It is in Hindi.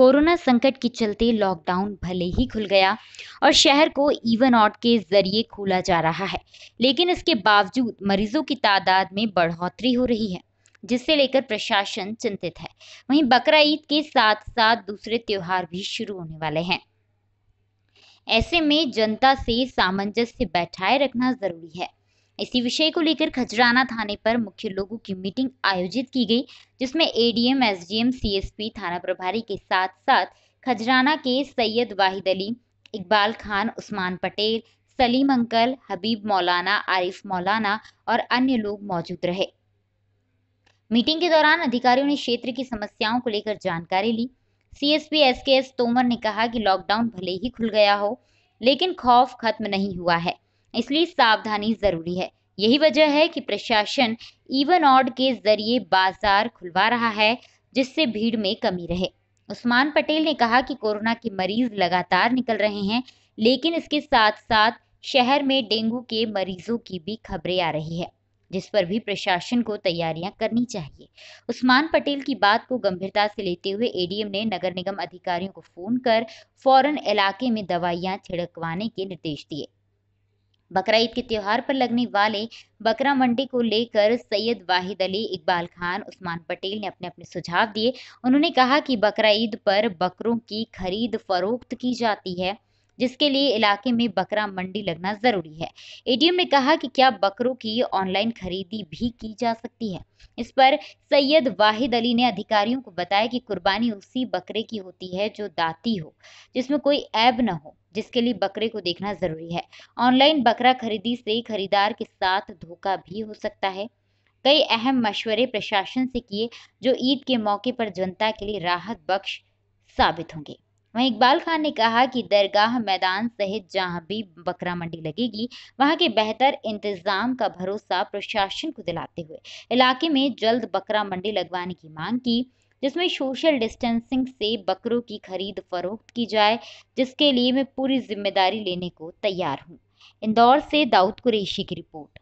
कोरोना संकट के चलते लॉकडाउन भले ही खुल गया और शहर को इवन आउट के जरिए खोला जा रहा है लेकिन इसके बावजूद मरीजों की तादाद में बढ़ोतरी हो रही है जिससे लेकर प्रशासन चिंतित है वहीं बकरा ईद के साथ साथ दूसरे त्यौहार भी शुरू होने वाले हैं ऐसे में जनता से सामंजस्य बैठाए रखना जरूरी है इसी विषय को लेकर खजराना थाने पर मुख्य लोगों की मीटिंग आयोजित की गई जिसमें एडीएम एसडीएम सीएसपी थाना प्रभारी के साथ साथ खजराना के सैयद वाहिद अली इकबाल खान उस्मान पटेल सलीम अंकल हबीब मौलाना आरिफ मौलाना और अन्य लोग मौजूद रहे मीटिंग के दौरान अधिकारियों ने क्षेत्र की समस्याओं को लेकर जानकारी ली CSP S K S Tomar ने कहा कि लॉकडाउन भले ही खुल गया हो लेकिन खौफ खत्म नहीं हुआ है इसलिए सावधानी ज़रूरी है यही वजह है कि प्रशासन इवन ऑड के जरिए बाजार खुलवा रहा है जिससे भीड़ में कमी रहे उस्मान पटेल ने कहा कि कोरोना के मरीज लगातार निकल रहे हैं लेकिन इसके साथ साथ शहर में डेंगू के मरीजों की भी खबरें आ रही है जिस पर भी प्रशासन को तैयारियां करनी चाहिए उस्मान पटेल की बात को गंभीरता से लेते हुए एडीएम ने नगर निगम अधिकारियों को फोन कर फौरन इलाके में दवाइयां छिड़कवाने के निर्देश दिए बकरा ईद के त्यौहार पर लगने वाले बकरा मंडी को लेकर सैयद वाहिद अली इकबाल खान उस्मान पटेल ने अपने अपने सुझाव दिए उन्होंने कहा कि बकरा ईद पर बकरों की खरीद फरोख्त की जाती है जिसके लिए इलाके में बकरा मंडी लगना जरूरी है एडीएम ने कहा कि क्या बकरों की ऑनलाइन खरीदी भी की जा सकती है इस पर सैयद वाहिद अली ने अधिकारियों को बताया कि कुर्बानी उसी बकरे की होती है जो दाती हो जिसमें कोई ऐब न हो जिसके लिए बकरे को देखना जरूरी है ऑनलाइन बकरा खरीदी से खरीदार के साथ धोखा भी हो सकता है कई अहम मशवरे प्रशासन से किए जो ईद के मौके पर जनता के लिए राहत बख्श साबित होंगे वहीं इकबाल खान ने कहा कि दरगाह मैदान सहित जहां भी बकरा मंडी लगेगी वहां के बेहतर इंतजाम का भरोसा प्रशासन को दिलाते हुए इलाके में जल्द बकरा मंडी लगवाने की मांग की जिसमें सोशल डिस्टेंसिंग से बकरों की खरीद फरोख्त की जाए जिसके लिए मैं पूरी जिम्मेदारी लेने को तैयार हूँ इंदौर से दाऊद कुरेशी की रिपोर्ट